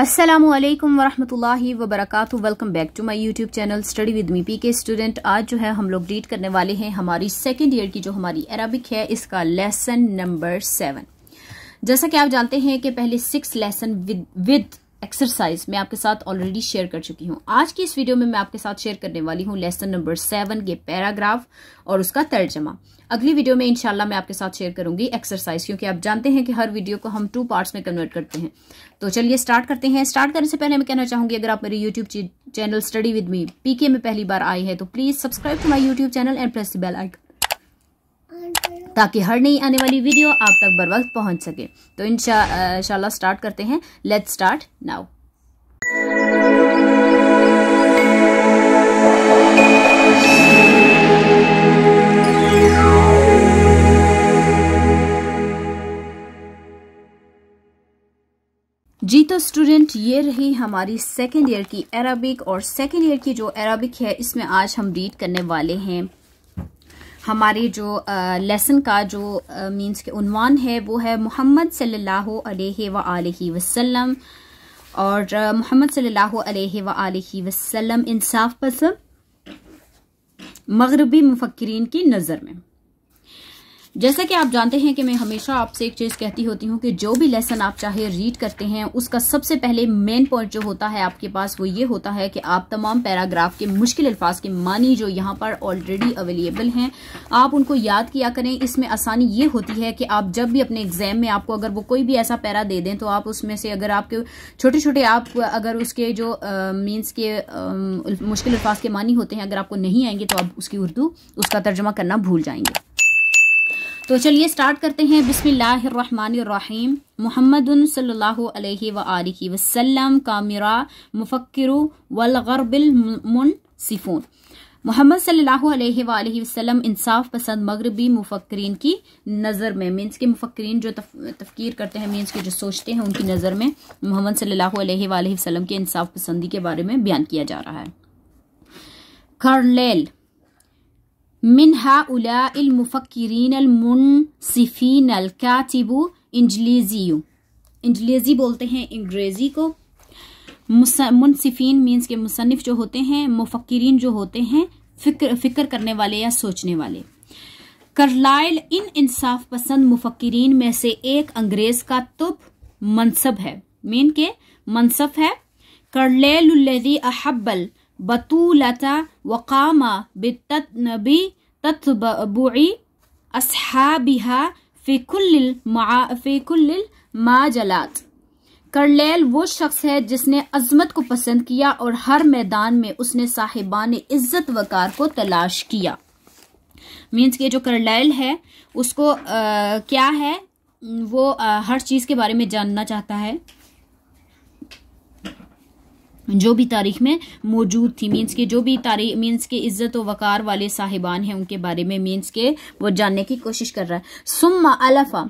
السلام علیکم ورحمۃ اللہ وبرکاتہ welcome back to my YouTube channel study with me P K student آج جو ہے ہم لوگ ڈیٹ کرنے والے ہیں ہماری سیکنڈ ایئر کی جو ہماری عربک ہے اس کا لیسن نمبر سیون جیسا کہ آپ جانتے ہیں کہ پہلے سکس لیسن ایکسرسائز میں آپ کے ساتھ آلریڈی شیئر کر چکی ہوں آج کی اس ویڈیو میں میں آپ کے ساتھ شیئر کرنے والی ہوں لیسن نمبر سیون کے پیراگراف اور اس کا ترجمہ اگلی ویڈیو میں انشاءاللہ میں آپ کے ساتھ شیئر کروں گی ایکسرسائز کیونکہ آپ جانتے ہیں کہ ہر ویڈیو کو ہم ٹو پارٹس میں کنورٹ کرتے ہیں تو چلیے سٹارٹ کرتے ہیں سٹارٹ کرنے سے پہلے میں کہنا چاہوں گی اگر آپ میری YouTube channel study with me P K میں پہلی بار آئی ہے تو please subscribe to my YouTube channel press the bell icon تاکہ ہر نئی آنے والی ویڈیو آپ تک بر وقت پہنچ سکے تو انشاءاللہ سٹارٹ کرتے ہیں لیٹ سٹارٹ ناؤ جی تو سٹوڈنٹ یہ رہی ہماری سیکنڈ ایئر کی ایرابک اور سیکنڈ ایئر کی جو ایرابک ہے اس میں آج ہم ریڈ کرنے والے ہیں ہمارے جو لیسن کا جو مینس کے عنوان ہے وہ ہے محمد صلی اللہ علیہ وآلہ وسلم اور محمد صلی اللہ علیہ وآلہ وسلم انصاف پسند مغربی مفکرین کی نظر میں جیسا کہ آپ جانتے ہیں کہ میں ہمیشہ آپ سے ایک چیز کہتی ہوتی ہوں کہ جو بھی لیسن آپ چاہے ریڈ کرتے ہیں اس کا سب سے پہلے مین پوائنٹ جو ہوتا ہے آپ کے پاس وہ یہ ہوتا ہے کہ آپ تمام پیراگراف کے مشکل الفاظ کے معنی جو یہاں پر آلریڈی اویلیبل ہیں آپ ان کو یاد کیا کریں اس میں آسانی یہ ہوتی ہے کہ آپ جب بھی اپنے ایگزام میں آپ کو اگر وہ کوئی بھی ایسا پیرا دے دیں تو آپ اس میں سے اگر آپ کے چھوٹے چھوٹے آپ اگر اس کے جو مینس کے مشکل الفاظ کے معنی ہوتے ہیں اگر آپ کو نہیں آئیں گے تو آپ اس کی اردو اس کا ترجمہ کرنا بھول جائیں گے تو چلیے سٹارٹ کرتے ہیں بسم اللہ الرحمن الرحیم محمد صلی اللہ علیہ وآلہ وسلم وسلم میرا مفکر والغرب المنصفون محمد صلی اللہ علیہ وآلہ وسلم انصاف پسند مغربی مفکرین کی نظر میں مینس کے مفکرین جو تفکیر کرتے ہیں مینس کے جو سوچتے ہیں ان کی نظر میں محمد صلی اللہ علیہ وآلہ وسلم کے انصاف پسندی کے بارے میں بیان کیا جا رہا ہے کرلیل منہا الا المفکرین المنصفین البو انجلیزیو انجلیزی بولتے ہیں انگریزی کو منصفین مینس کے مصنف جو ہوتے ہیں مفکرین جو ہوتے ہیں فکر کرنے والے یا سوچنے والے کرلائل ان انصاف پسند مفکرین میں سے ایک انگریز کا تب منصب ہے مین کے منصب ہے کرلیل الذی احبل بطولتا وقام کرلیل وہ شخص ہے جس نے عظمت کو پسند کیا اور ہر میدان میں اس نے صاحبان عزت وقار کو تلاش کیا مینس کہ جو کرلیل ہے اس آ, کیا ہے وہ ہر چیز کے بارے میں جاننا چاہتا ہے جو بھی تاریخ میں موجود تھی مینس کے جو بھی تاریخ مینس کے عزت و وقار والے صاحبان ہیں ان کے بارے میں مینس کے وہ جاننے کی کوشش کر رہا ہے سما الفا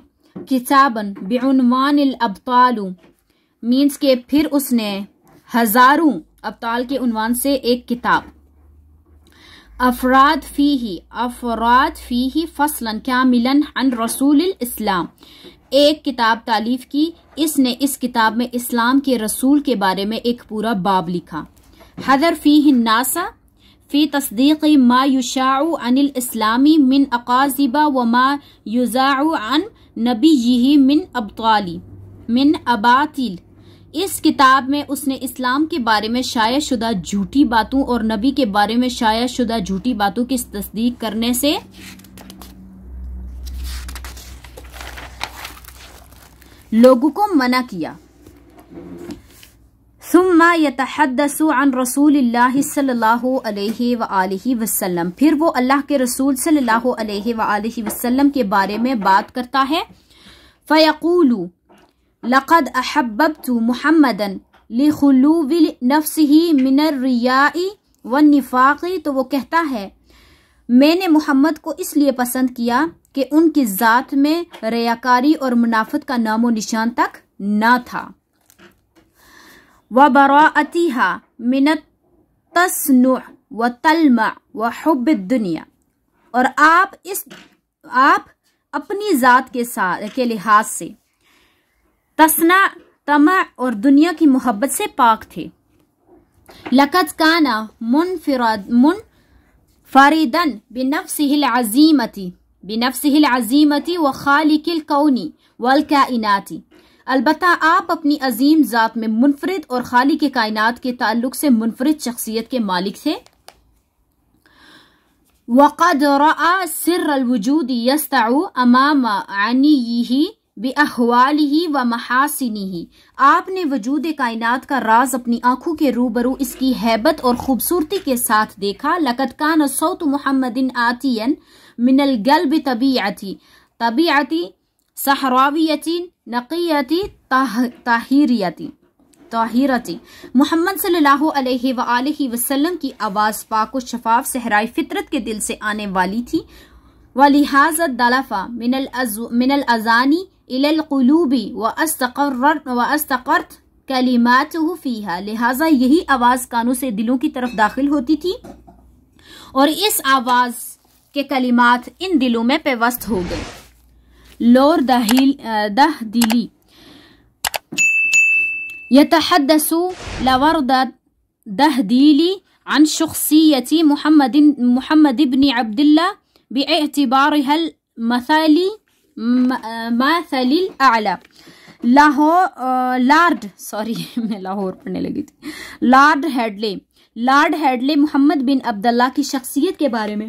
کتابن بعنوان الابطال مینس کے پھر اس نے ہزاروں ابطال کے عنوان سے ایک کتاب افراد فی ہی افراد فی ہی فصلاً کاملاً عن رسول الاسلام ایک کتاب تعلیف کی اس نے اس کتاب میں اسلام کے رسول کے بارے میں ایک پورا باب لکھا حضر فی ہاسا فی عن الاسلامی من اقاضی و ما عن نبی یہی من ابطالی من اباطل اس کتاب میں اس نے اسلام کے بارے میں شائع شدہ جھوٹی باتوں اور نبی کے بارے میں شائع شدہ جھوٹی باتوں کی تصدیق کرنے سے لوگوں کو منع کیا ثم عن رسول اللہ صلی اللہ علیہ وآلہ وسلم پھر وہ اللہ کے رسول صلی اللہ علیہ وآلہ وسلم کے بارے میں بات کرتا ہے فیقول لقََ احبو من منریا ونفاقی تو وہ کہتا ہے میں نے محمد کو اس لیے پسند کیا کہ ان کی ذات میں ریاکاری اور منافت کا نام و نشان تک نہ تھا و براعتی ہن تسن و تلمہ و آپ دنیا اور آپ اپنی ذات کے لحاظ سے تسنا تمع اور دنیا کی محبت سے پاک تھے لقد کا منفرد من فاریدن بنفسیل و خالق القونی والکائناتی البتہ آپ اپنی عظیم ذات میں منفرد اور خالق کائنات کے تعلق سے منفرد شخصیت کے مالک تھے سے ومحاسنه آپ نے وجود کائنات کا راز اپنی آنکھوں کے روبرو اس کی حیبت اور خوبصورتی کے ساتھ دیکھا لقد کان صوت محمد آتیا من القلب طبيعتي طبيعتي صحراوية نقية طاہیرتی محمد صلی اللہ علیہ وآلہ وسلم کی آواز پاک و شفاف صحرائی فطرت کے دل سے آنے والی تھی لہذا من الزانی لہٰذا یہی آواز کانوں سے دلوں کی طرف داخل ہوتی تھی اور اس آواز کے کلمات ان دلوں میں پیوست ہو گئے لور دہیل دہ دلی دہدیلی دہدیلی عن شخصیچی محمد محمد بنی عبداللہ مثل اچالی لاہور لارڈ سوری میں لاہور پڑھنے لگی تھی لارڈ ہیڈلے لارڈ ہیڈلے محمد بن عبداللہ کی شخصیت کے بارے میں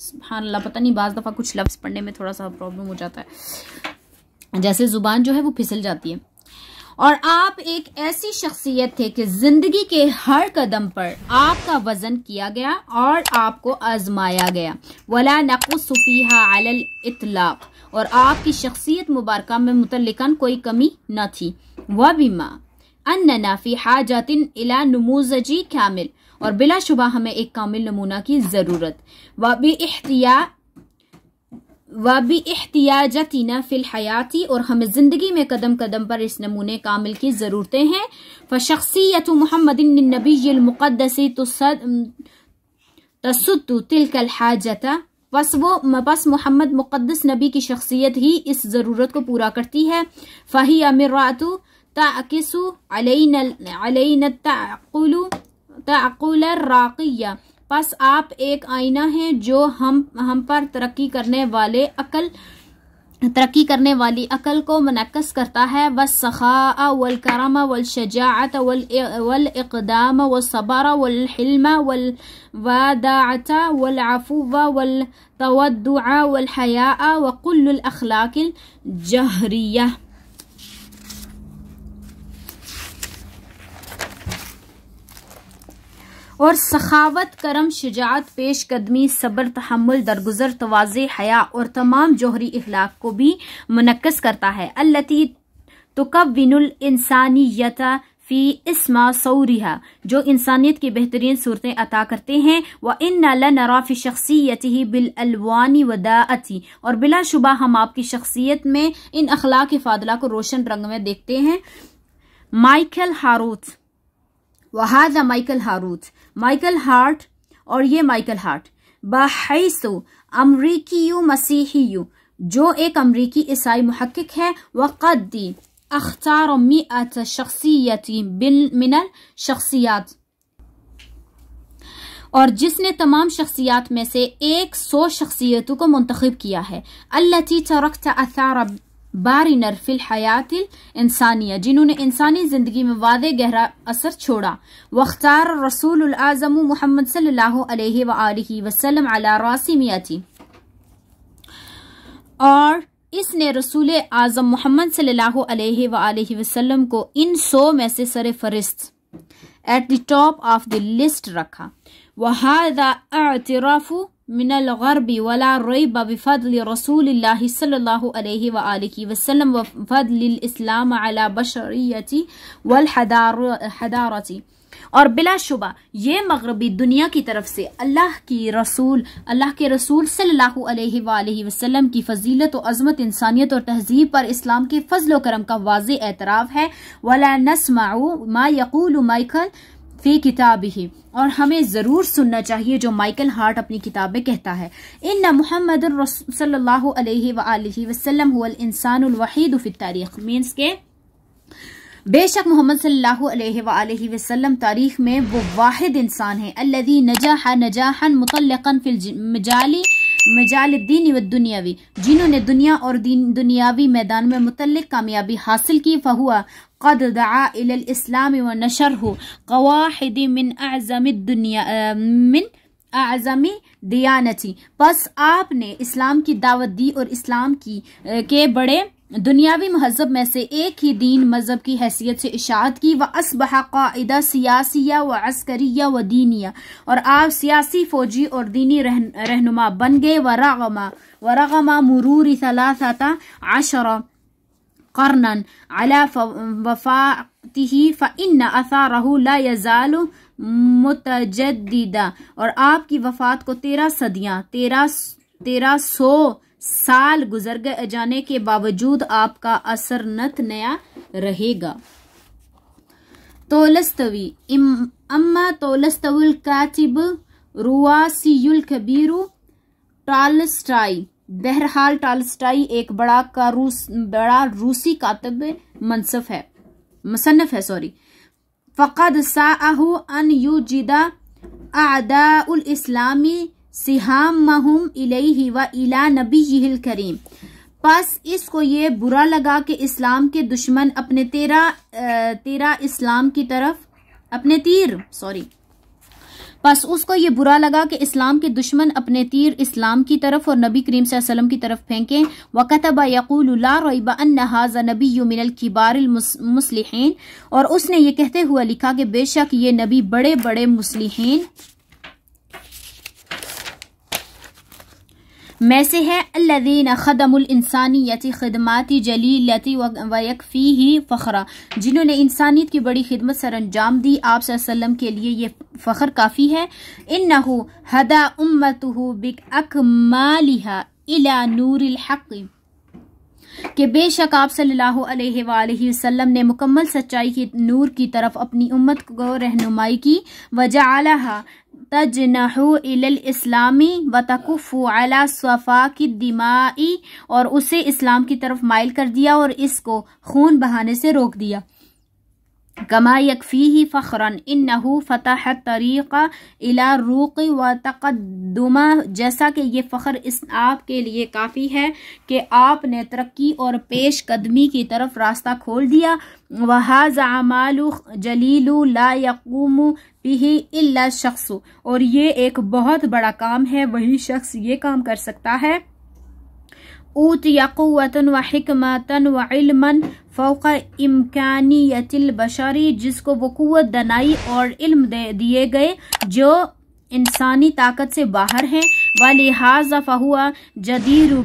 سبحان اللہ پتہ نہیں بعض دفعہ کچھ لفظ پڑھنے میں تھوڑا سا پرابلم ہو جاتا ہے جیسے زبان جو ہے وہ پھسل جاتی ہے اور آپ ایک ایسی شخصیت تھے کہ زندگی کے ہر قدم پر آپ کا وزن کیا گیا اور آپ کو آزمایا گیا وَلَا نَقُسُ فِيهَا عَلَى الْإِطْلَاقِ اور آپ کی شخصیت مبارکہ میں متعلقاً کوئی کمی نہ تھی وَبِمَا أَنَّنَا فِي حَاجَةٍ إِلَى نُمُوزَجِ كَامِلِ اور بلا شبہ ہمیں ایک کامل نمونہ کی ضرورت و بھی احتیاطینہ فی الحیاتی اور ہمیں زندگی میں قدم قدم پر اس نمونے کامل کی ضرورتیں ہیں فشخصیت محمد النبی المقدس تصد تلک الحاجت پس وہ پس محمد مقدس نبی کی شخصیت ہی اس ضرورت کو پورا کرتی ہے فہی امراۃ تاکس علین علین التعقل تعقل راقیہ پس آپ ایک آئینہ ہیں جو ہم ہم پر ترقی کرنے والے عقل ترقی کرنے والی عقل کو منعقص کرتا ہے و والکرم والشجاعت والاقدام والصبر والحلم والوداعت والعفو والتودع والحیاء ولاداءءحیاء وقل الاخلاقل جہری اور سخاوت کرم شجاعت پیش قدمی صبر تحمل درگزر حیا اور تمام جوہری اخلاق کو بھی منعقد کرتا ہے فی اسما سوریہ جو انسانیت کی بہترین صورتیں عطا کرتے ہیں وہ ان نالا نرافی شخصیت ہی بال الوانی اور بلا شبہ ہم آپ کی شخصیت میں ان اخلاق فادلہ فاضلہ کو روشن رنگ میں دیکھتے ہیں مائیکل ہاروتھ وہذا مائیکل ہاروت مائیکل ہارٹ اور یہ مائیکل ہارٹ بحیثو امریکیو مسیحیو جو ایک امریکی عیسائی محقق ہے وقد دی اختار مئت شخصیتی من شخصیات اور جس نے تمام شخصیات میں سے ایک سو شخصیتوں کو منتخب کیا ہے اللہ تی ترکت اثار باری نرف الحیات الانسانیہ جنہوں نے انسانی زندگی میں واضح گہرا اثر چھوڑا واختار رسول العظم محمد صلی اللہ علیہ وآلہ وسلم علی راسی میتی اور اس نے رسول اعظم محمد صلی اللہ علیہ وآلہ وسلم کو ان سو میں سے سر first at the top of the list رکھا وَهَذَا اعتراف من الغرب ولا ریب بفضل رسول اللہ اللہ صلی علیہ وآلہ وسلم وفضل الاسلام والحدارتی اور بلا شبہ یہ مغربی دنیا کی طرف سے اللہ کی رسول اللہ کے رسول صلی اللہ علیہ وآلہ وسلم کی فضیلت و عظمت انسانیت اور تہذیب پر اسلام کے فضل و کرم کا واضح اعتراف ہے فی کتاب ہی اور ہمیں ضرور سننا چاہیے جو مائیکل ہارٹ اپنی کتاب میں کہتا ہے ان نہ محمد صلی اللہ علیہ وسلم هو الانسان الوحید فی التاریخ مینس کے بے شک محمد صلی اللہ علیہ وآلہ وسلم تاریخ میں وہ واحد انسان ہے فی المجالی مجال دینی و دنیاوی جنہوں نے دنیا اور دنیاوی میدان میں متعلق کامیابی حاصل کی فہوا قد دعا الی الاسلام و نشر ہو قواحد من اعظم دنیا من اعظمی دیانتی پس بس آپ نے اسلام کی دعوت دی اور اسلام کی کے بڑے دنیاوی مذہب میں سے ایک ہی دین مذہب کی حیثیت سے اشاعت کی و اسبہ قاعدہ سیاسیہ و عسکریہ و دینیہ اور آپ سیاسی فوجی اور دینی رہنما بن گئے و رغما و رغما مروری ثلاثہ عشر قرنن علا وفاتہ فإن اثارہ لا یزال متجددہ اور آپ کی وفات کو تیرہ صدیاں تیرہ تیرہ سو سال گزر گئے جانے کے باوجود آپ کا اثر نت نیا رہے گا تولستوی اما تولستوی الکاتب رواسی الكبیر ٹالسٹائی بہرحال ٹالسٹائی ایک بڑا, کا روس بڑا روسی کاتب منصف ہے مصنف ہے سوری فقد ساہو ان یو اعداء الاسلامی سہام مہم الیہ و الا نبی جہل کریم پس اس کو یہ برا لگا کہ اسلام کے دشمن اپنے تیرا تیرا اسلام کی طرف اپنے تیر سوری پس اس کو یہ برا لگا کہ اسلام کے دشمن اپنے تیر اسلام کی طرف اور نبی کریم صلی اللہ علیہ وسلم کی طرف پھینکیں وَقَتَبَ يَقُولُ لَا رَيْبَ أَنَّ هَذَا نَبِيُّ مِنَ الْكِبَارِ الْمُسْلِحِينَ اور اس نے یہ کہتے ہوا لکھا کہ بے شک یہ نبی بڑے بڑے مسلحین میں سے ہے اللہ دین الانسانیت الانسانی یتی خدماتی جلیل ویکفی ہی فخرا جنہوں نے انسانیت کی بڑی خدمت سر انجام دی آپ صلی اللہ علیہ وسلم کے لیے یہ فخر کافی ہے انہو ہدا امتہو بک امت الی نور الحقیم کہ بے شک آپ صلی اللہ علیہ وآلہ وسلم نے مکمل سچائی کی نور کی طرف اپنی امت کو رہنمائی کی وجہ اعلی الاسلامی و تکف علی صفا کی دمائی اور اسے اسلام کی طرف مائل کر دیا اور اس کو خون بہانے سے روک دیا کما یکفی ہی فخراً ان فتح طریقہ روقی و تقدمہ جیسا کہ یہ فخر اس آپ کے لیے کافی ہے کہ آپ نے ترقی اور پیش قدمی کی طرف راستہ کھول دیا وہ جلیل لا یقوم بھی اللہ شخص اور یہ ایک بہت بڑا کام ہے وہی شخص یہ کام کر سکتا ہے اوت قوتن و و علم فوق امکانیت البشری جس کو وہ قوت دنائی اور علم دے دیے گئے جو انسانی طاقت سے باہر ہیں وہ لہٰذا فہو جدیر و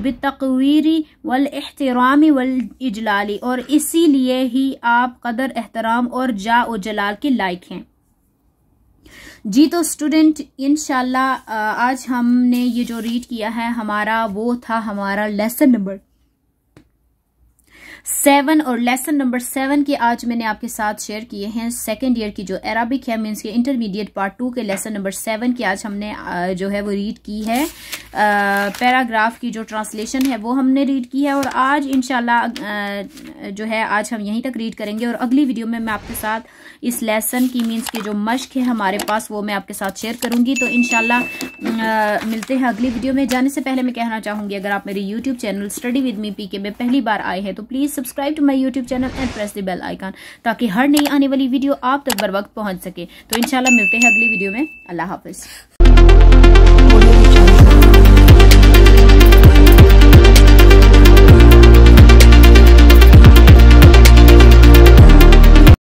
والاحترام والاجلالی اور اسی لیے ہی آپ قدر احترام اور جا و جلال کے لائق ہیں جی تو اسٹوڈنٹ انشاءاللہ آج ہم نے یہ جو ریڈ کیا ہے ہمارا وہ تھا ہمارا لیسن نمبر سیون اور لیسن نمبر سیون کے آج میں نے آپ کے ساتھ شیئر کیے ہیں سیکنڈ ایئر کی جو عربک ہے مینس کے انٹرمیڈیٹ پارٹ ٹو کے لیسن نمبر سیون کی آج ہم نے جو ہے وہ ریڈ کی ہے پیراگراف کی جو ٹرانسلیشن ہے وہ ہم نے ریڈ کی ہے اور آج انشاءاللہ جو ہے آج ہم یہیں تک ریڈ کریں گے اور اگلی ویڈیو میں میں آپ کے ساتھ اس لیسن کی مینس کے جو مشق ہے ہمارے پاس وہ میں آپ کے ساتھ شیئر کروں گی تو انشاءاللہ ملتے ہیں اگلی ویڈیو میں جانے سے پہلے میں کہنا چاہوں گی اگر آپ میری YouTube channel study with me P K میں پہلی بار آئے ہیں تو please subscribe to my YouTube channel and icon تاکہ ہر نئی آنے والی ویڈیو آپ تک بر وقت پہنچ سکے تو انشاءاللہ ملتے ہیں اگلی ویڈیو میں اللہ حافظ